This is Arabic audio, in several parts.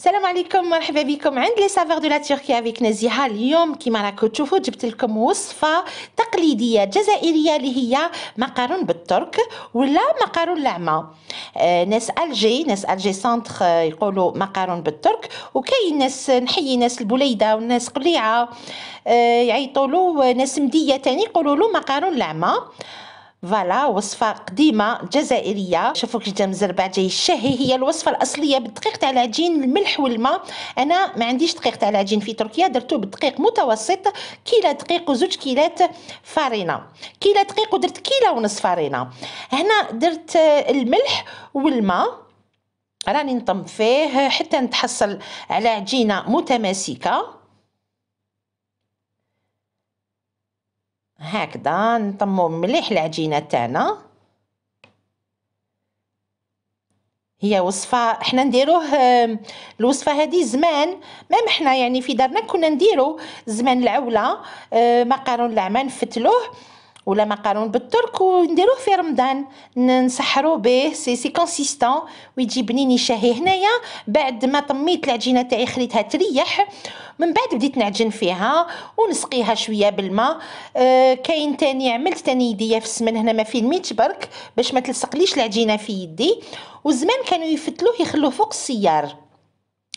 السلام عليكم مرحبا بكم عند لي سافور دو لا تركيا افيك نزيها اليوم كيما راكم تشوفوا جبت لكم وصفه تقليديه جزائريه اللي هي مقارون بالترك ولا مقارون لعمه آه ناس الجي ناس الجي سنتر آه، يقولوا مقارون بالترك وكاين ناس نحيي ناس البليده والناس قليعه آه يعيطوا له ناس مديه تاني يقولوا له مقارون لعمه فوالا وصفه قديمه جزائريه شوفوا كي جا مزربع جاي الشهي هي الوصفه الاصليه بالدقيق تاع العجين الملح والماء انا ما عنديش دقيق تاع العجين في تركيا درتو بالدقيق متوسط كيلا دقيق وزوج كيلات فارينه كيلا دقيق ودرت كيلا ونص فارينه هنا درت الملح والماء راني نطم فيه حتى نتحصل على عجينه متماسكه هكذا نطمو مليح العجينه تاعنا هي وصفه حنا نديروه الوصفه هذه زمان مام حنا يعني في دارنا كنا نديرو زمان العوله آه، مقارون العمان نفتلوه ولا مقارون بالترك ونديروه في رمضان نسحرو به سي سي كونسيستون ويجي بنين يشهي هنايا بعد ما طميت العجينه تاعي خليتها تريح من بعد بديت نعجن فيها ونسقيها شويه بالماء أه كاين تاني عملت تاني يديا في السمن هنا ما فيلميتش برك باش ما تلصقليش العجينه في يدي وزمان كانوا يفتلوه يخلوه فوق السيار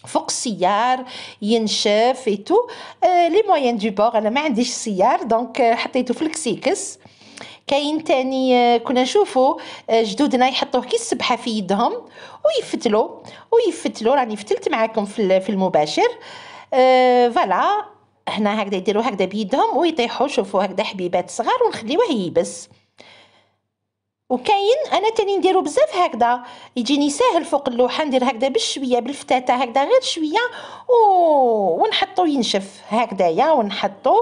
فوق السيار ينشف ايتو آه لي موين دو بور انا ما عنديش سيار دونك euh، حطيته في الكسيكس كاين تاني آه، كنا نشوفو آه، جدودنا يحطوه كي السبحه في يدهم ويفتلو ويفتلو راني فتلت معاكم في المباشر آه، فوالا هنا هكذا يديروا هكذا بيدهم ويطيحوا شوفوا هكذا حبيبات صغار ونخليوه يبس وكاين انا تاني نديرو بزاف هكذا يجيني ساهل فوق اللوحه ندير هكذا بالشويه بالفتاته هكذا غير شويه و... ونحطو ينشف هكذايا ونحطو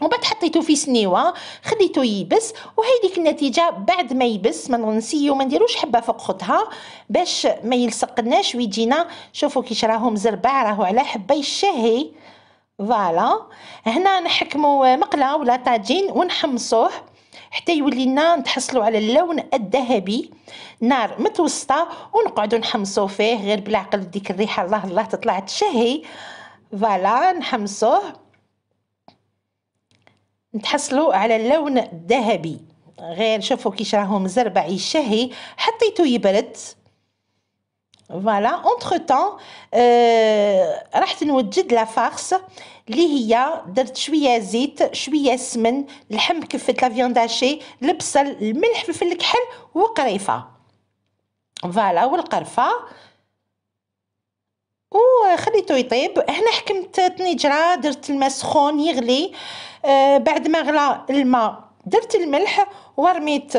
ومن بعد حطيته في سنيوه خليتو يبس وهيديك النتيجه بعد ما يبس ما نسيو ما نديروش حبه فوق خوتها باش ما يلصقناش ويجينا شوفوا كيش راهو مزربع راهو على حبه يشهي فوالا هنا نحكمو مقله ولا طاجين ونحمصوه حتى يولي لنا نتحصلوا على اللون الذهبي نار متوسطه ونقعدوا نحمصوا فيه غير بالعقل ديك الريحه الله الله تطلع تشهي فوالا نحمصوه نتحصلوا على اللون الذهبي غير شوفوا كيش راهو مزربع يشهي حطيته يبرد فوالا اونتر تان رحت نوجد لا فارس اللي هي درت شويه زيت شويه سمن لحم كفت لا داشي البصل الملح فلفل الكحل وقريفه فوالا والقرفه وخليته يطيب هنا حكمت طنجره درت الماء سخون يغلي آه بعد ما غلا الماء درت الملح ورميت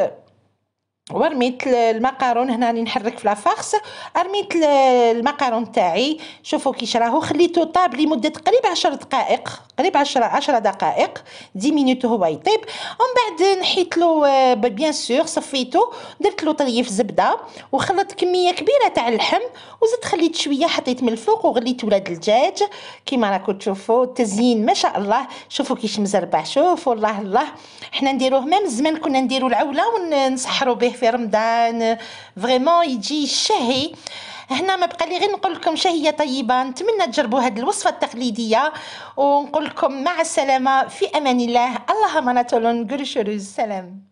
ورميت المقارون هنا راني نحرك في لافارس رميت المقارون تاعي شوفوا كي راهو خليته طاب لمده قريب 10 دقائق قريب 10 10 دقائق 10 مينوت هو يطيب ومن بعد نحيت له آه، بيان سور صفيته درت له طريف زبده وخلطت كميه كبيره تاع اللحم وزدت خليت شويه حطيت من الفوق وغليت ولاد الدجاج كيما راكم تشوفوا التزيين ما شاء الله شوفوا كيش مزربع شوفوا الله الله حنا نديروه مام زمان كنا نديرو العوله ونسحروا به فيه في رمضان فريمون يجي شهي هنا ما بقى لي غير نقول لكم شهيه طيبه نتمنى تجربوا هذه الوصفه التقليديه ونقول لكم مع السلامه في امان الله اللهم نتولون قرشوري السلام